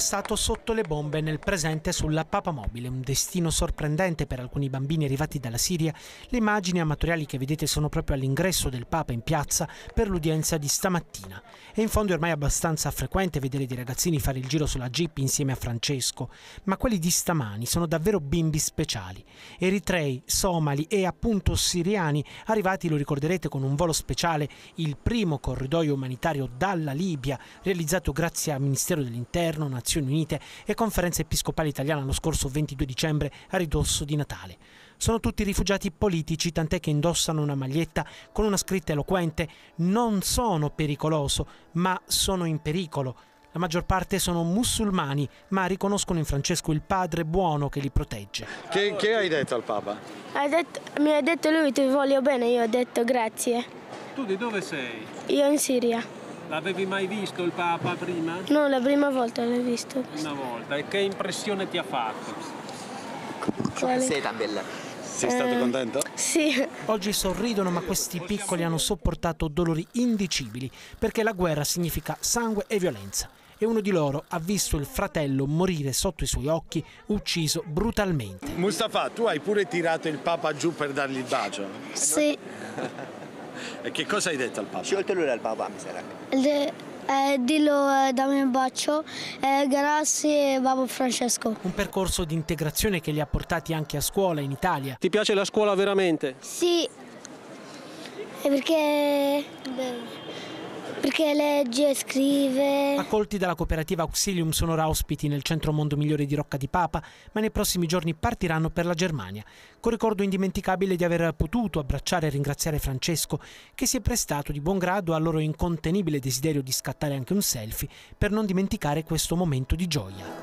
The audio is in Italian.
passato sotto le bombe nel presente sulla Papa Mobile, un destino sorprendente per alcuni bambini arrivati dalla Siria. Le immagini amatoriali che vedete sono proprio all'ingresso del Papa in piazza per l'udienza di stamattina. È in fondo ormai abbastanza frequente vedere dei ragazzini fare il giro sulla jeep insieme a Francesco, ma quelli di stamani sono davvero bimbi speciali. Eritrei, somali e appunto siriani arrivati, lo ricorderete, con un volo speciale, il primo corridoio umanitario dalla Libia, realizzato grazie al Ministero dell'Interno, Nazionale Nazioni Unite e Conferenza Episcopale Italiana lo scorso 22 dicembre a ridosso di Natale. Sono tutti rifugiati politici, tant'è che indossano una maglietta con una scritta eloquente non sono pericoloso, ma sono in pericolo. La maggior parte sono musulmani, ma riconoscono in Francesco il padre buono che li protegge. Che, che hai detto al Papa? Ha detto, mi ha detto lui ti voglio bene, io ho detto grazie. Tu di dove sei? Io in Siria. L'avevi mai visto il Papa prima? No, la prima volta l'hai visto. Una volta. E che impressione ti ha fatto? Quale? Seta bella. Sei stato eh, contento? Sì. Oggi sorridono, ma questi piccoli hanno sopportato dolori indicibili, perché la guerra significa sangue e violenza. E uno di loro ha visto il fratello morire sotto i suoi occhi, ucciso brutalmente. Mustafa, tu hai pure tirato il Papa giù per dargli il bacio? Sì. E che cosa hai detto al Papa? lui شو قلت له للبابا مثلا؟ dillo eh, dammi un bacio, eh, grazie Babbo Francesco. Un percorso di integrazione che li ha portati anche a scuola in Italia. Ti piace la scuola veramente? Sì, perché... Beh. Perché legge, e scrive. Accolti dalla cooperativa Auxilium sono ora ospiti nel centro Mondo Migliore di Rocca di Papa, ma nei prossimi giorni partiranno per la Germania. Con ricordo indimenticabile di aver potuto abbracciare e ringraziare Francesco, che si è prestato di buon grado al loro incontenibile desiderio di scattare anche un selfie per non dimenticare questo momento di gioia.